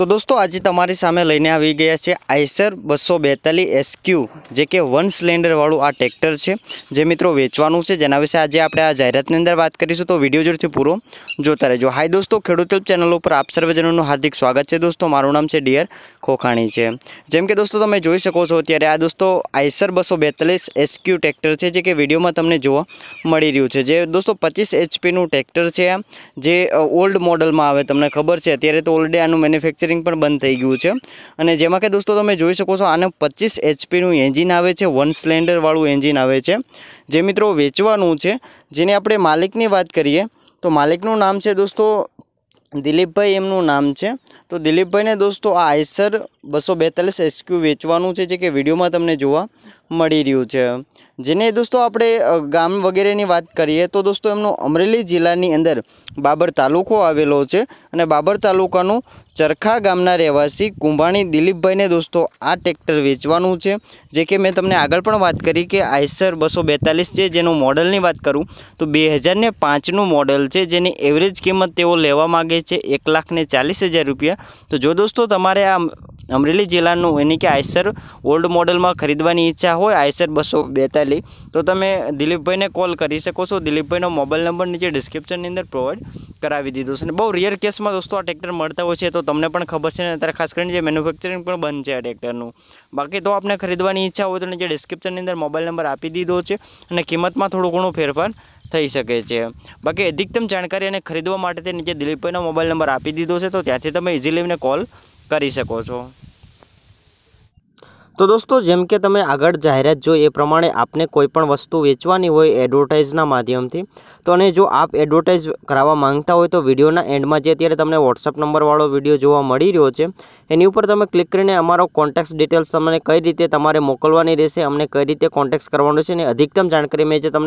તો દોસ્તો આજે તમારી સામે લઈને આવી ગયા છે આઈસર બસો બેતાલીસ એસક્યુ જે કે વન સિલિન્ડરવાળું આ ટ્રેક્ટર છે જે મિત્રો વેચવાનું છે જેના વિશે આજે આપણે આ જાહેરાતની અંદર વાત કરીશું તો વિડીયો જોરથી પૂરો જોતા રહેજો હાય દોસ્તો ખેડૂત ચેનલ ઉપર આપ સર્વજનોનું હાર્દિક સ્વાગત છે દોસ્તો મારું નામ છે ડિયર ખોખાણી છે જેમ કે દોસ્તો તમે જોઈ શકો છો અત્યારે આ દોસ્તો આઈસર બસો બેતાલીસ એસક્યુ ટ્રેક્ટર છે જે કે વિડીયોમાં તમને જોવા મળી રહ્યું છે જે દોસ્તો પચીસ એચપીનું ટ્રેક્ટર છે જે ઓલ્ડ મોડલમાં આવે તમને ખબર છે અત્યારે તો ઓલરેડી આનું મેન્યુફેક્ચર મેન્યુફેક્ચરિંગ પણ બંધ થઈ ગયું છે અને જેમાં કે દોસ્તો તમે જોઈ શકો છો આને પચીસ એચપીનું એન્જિન આવે છે વન સિલિન્ડરવાળું એન્જિન આવે છે જે મિત્રો વેચવાનું છે જેને આપણે માલિકની વાત કરીએ તો માલિકનું નામ છે દોસ્તો દિલીપભાઈ એમનું નામ છે તો દિલીપભાઈને દોસ્તો આ આઈસર બસો બેતાલીસ એસક્યુ વેચવાનું છે જે કે વિડીયોમાં તમને જોવા મળી રહ્યું છે જેને દોસ્તો આપણે ગામ વગેરેની વાત કરીએ તો દોસ્તો એમનો અમરેલી જિલ્લાની અંદર બાબર તાલુકો આવેલો છે અને બાબર તાલુકાનું ચરખા ગામના રહેવાસી કુંભાણી દિલીપભાઈને દોસ્તો આ ટ્રેક્ટર વેચવાનું છે જે કે મેં તમને આગળ પણ વાત કરી કે આઈસર બસો બેતાલીસ છે જેનું મોડલની વાત કરું તો બે હજારને પાંચનું મોડલ છે જેની એવરેજ કિંમત તેઓ લેવા માગે છે એક લાખને ચાલીસ હજાર રૂપિયા રૂપિયા તો જો દોસ્તો તમારે આ અમરેલી જિલ્લાનું એની કે આઈસર ઓલ્ડ મોડલમાં ખરીદવાની ઈચ્છા હોય આઈસર બસો બેતાલીસ તો તમે દિલીપભાઈને કોલ કરી શકો છો દિલીપભાઈનો મોબાઈલ નંબર નીચે ડિસ્ક્રિપ્શનની અંદર પ્રોવાઈડ કરાવી દીધો છે અને બહુ રિયર કેસમાં દોસ્તો આ ટ્રેક્ટર મળતા હોય છે તો તમને પણ ખબર છે ને અત્યારે ખાસ કરીને જે મેન્યુફેક્ચરિંગ પણ બંધ છે આ ટ્રેક્ટરનું બાકી તો આપણે ખરીદવાની ઈચ્છા હોય તો નીચે ડિસ્ક્રિપ્શનની અંદર મોબાઈલ નંબર આપી દીધો છે અને કિંમતમાં થોડું ઘણું ફેરફાર થઈ શકે છે બાકી અધિકતમ જાણકારી અને ખરીદવા માટે તે નીચે દિલીપભાઈનો મોબાઈલ નંબર આપી દીધો છે તો ત્યાંથી તમે ઇઝીલી એમને કોલ કરી શકો છો તો દોસ્તો જેમ કે તમે આગળ જાહેરાત જો એ પ્રમાણે આપને કોઈપણ વસ્તુ વેચવાની હોય એડવર્ટાઇઝના માધ્યમથી તો અને જો આપ એડવર્ટાઇઝ કરાવવા માંગતા હોય તો વિડીયોના એન્ડમાં જે અત્યારે તમને વોટ્સઅપ નંબરવાળો વિડીયો જોવા મળી રહ્યો છે એની ઉપર તમે ક્લિક કરીને અમારો કોન્ટેક્ટ ડિટેલ્સ તમને કઈ રીતે તમારે મોકલવાની રહેશે અમને કઈ રીતે કોન્ટેક્ટ કરવાનો છે અને અધિકતમ જાણકારી મેં જે તમને